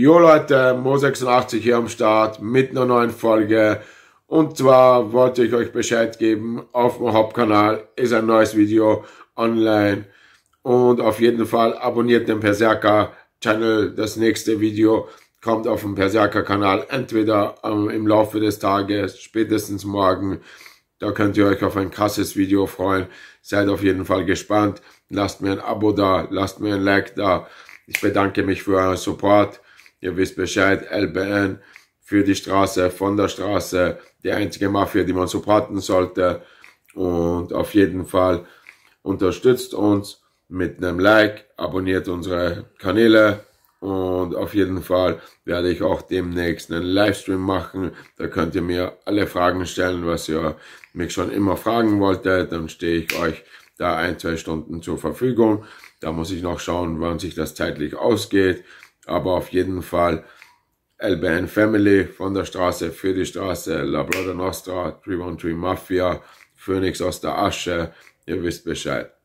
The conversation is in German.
Jo Leute, Mo86 hier am Start mit einer neuen Folge. Und zwar wollte ich euch Bescheid geben, auf dem Hauptkanal ist ein neues Video online. Und auf jeden Fall abonniert den perserker Channel. Das nächste Video kommt auf dem perserker Kanal entweder ähm, im Laufe des Tages, spätestens morgen. Da könnt ihr euch auf ein krasses Video freuen. Seid auf jeden Fall gespannt. Lasst mir ein Abo da, lasst mir ein Like da. Ich bedanke mich für euren Support. Ihr wisst Bescheid, LBN für die Straße, von der Straße, die einzige Mafia, die man supporten sollte. Und auf jeden Fall unterstützt uns mit einem Like, abonniert unsere Kanäle und auf jeden Fall werde ich auch demnächst einen Livestream machen. Da könnt ihr mir alle Fragen stellen, was ihr mich schon immer fragen wolltet. Dann stehe ich euch da ein, zwei Stunden zur Verfügung. Da muss ich noch schauen, wann sich das zeitlich ausgeht aber auf jeden Fall LBN Family von der Straße für die Straße, La Labrador Nostra, 313 Mafia, Phoenix aus der Asche, ihr wisst Bescheid.